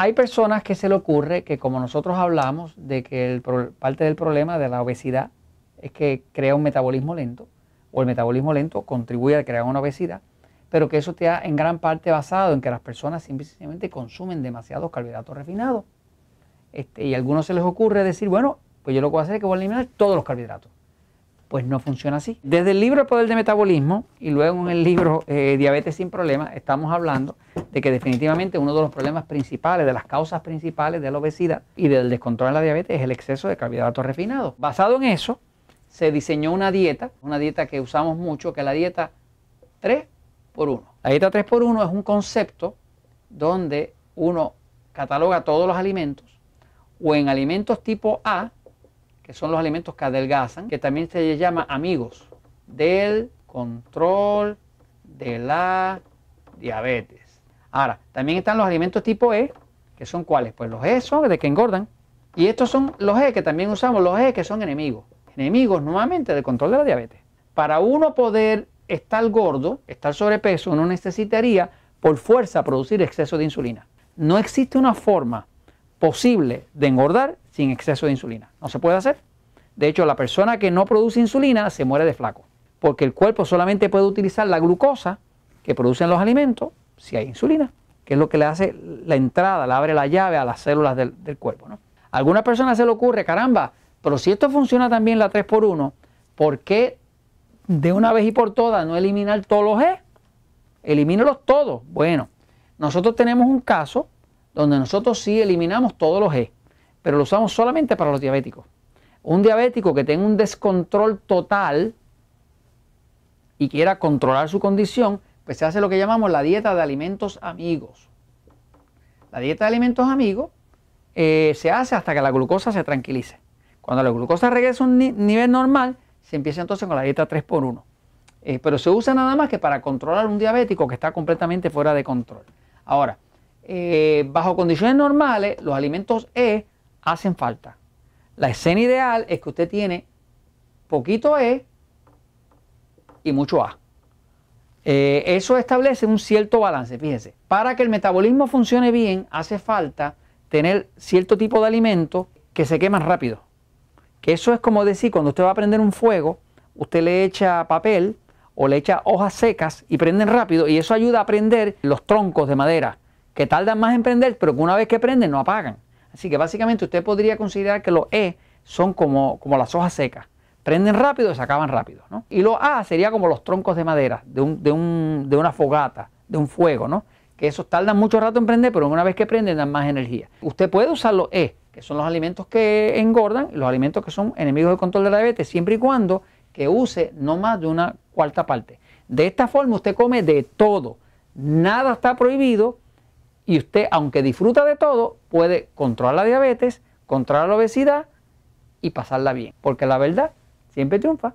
Hay personas que se le ocurre que como nosotros hablamos de que el, parte del problema de la obesidad es que crea un metabolismo lento, o el metabolismo lento contribuye a crear una obesidad, pero que eso está en gran parte basado en que las personas simplemente consumen demasiados carbohidratos refinados. Este, y a algunos se les ocurre decir, bueno, pues yo lo que voy a hacer es que voy a eliminar todos los carbohidratos pues no funciona así. Desde el libro El Poder de Metabolismo y luego en el libro eh, Diabetes sin Problemas estamos hablando de que definitivamente uno de los problemas principales, de las causas principales de la obesidad y del descontrol de la diabetes es el exceso de carbohidratos refinados. Basado en eso, se diseñó una dieta, una dieta que usamos mucho, que es la dieta 3 por 1. La dieta 3 por 1 es un concepto donde uno cataloga todos los alimentos o en alimentos tipo A, que son los alimentos que adelgazan, que también se les llama amigos del control de la diabetes. Ahora, también están los alimentos tipo E, que son cuáles? Pues los E son de que engordan. Y estos son los E que también usamos, los E que son enemigos. Enemigos nuevamente del control de la diabetes. Para uno poder estar gordo, estar sobrepeso, uno necesitaría por fuerza producir exceso de insulina. No existe una forma posible de engordar sin exceso de insulina. No se puede hacer. De hecho, la persona que no produce insulina se muere de flaco, porque el cuerpo solamente puede utilizar la glucosa que producen los alimentos si hay insulina, que es lo que le hace la entrada, le abre la llave a las células del, cuerpo. ¿no? A alguna persona se le ocurre, caramba, pero si esto funciona también la 3x1, ¿por qué de una vez y por todas no eliminar todos los E? Elimínalos todos. Bueno, nosotros tenemos un caso donde nosotros sí eliminamos todos los E, pero lo usamos solamente para los diabéticos. Un diabético que tenga un descontrol total y quiera controlar su condición, pues se hace lo que llamamos la dieta de alimentos amigos. La dieta de alimentos amigos eh, se hace hasta que la glucosa se tranquilice. Cuando la glucosa regresa a un nivel normal, se empieza entonces con la dieta 3x1. Eh, pero se usa nada más que para controlar un diabético que está completamente fuera de control. Ahora, eh, bajo condiciones normales, los alimentos E hacen falta. La escena ideal es que usted tiene poquito E y mucho A. Eh, eso establece un cierto balance, fíjense. Para que el metabolismo funcione bien, hace falta tener cierto tipo de alimentos que se queman rápido. Que eso es como decir, cuando usted va a prender un fuego, usted le echa papel o le echa hojas secas y prenden rápido y eso ayuda a prender los troncos de madera que tardan más en prender, pero que una vez que prenden no apagan. Así que básicamente usted podría considerar que los E son como, como las hojas secas. Prenden rápido y se acaban rápido. ¿no? Y los A sería como los troncos de madera, de, de una fogata, de un fuego, ¿no? que esos tardan mucho rato en prender, pero una vez que prenden dan más energía. Usted puede usar los E, que son los alimentos que engordan, los alimentos que son enemigos del control de la diabetes, siempre y cuando que use no más de una cuarta parte. De esta forma usted come de todo. Nada está prohibido y usted, aunque disfruta de todo, puede controlar la diabetes, controlar la obesidad y pasarla bien. Porque la verdad siempre triunfa.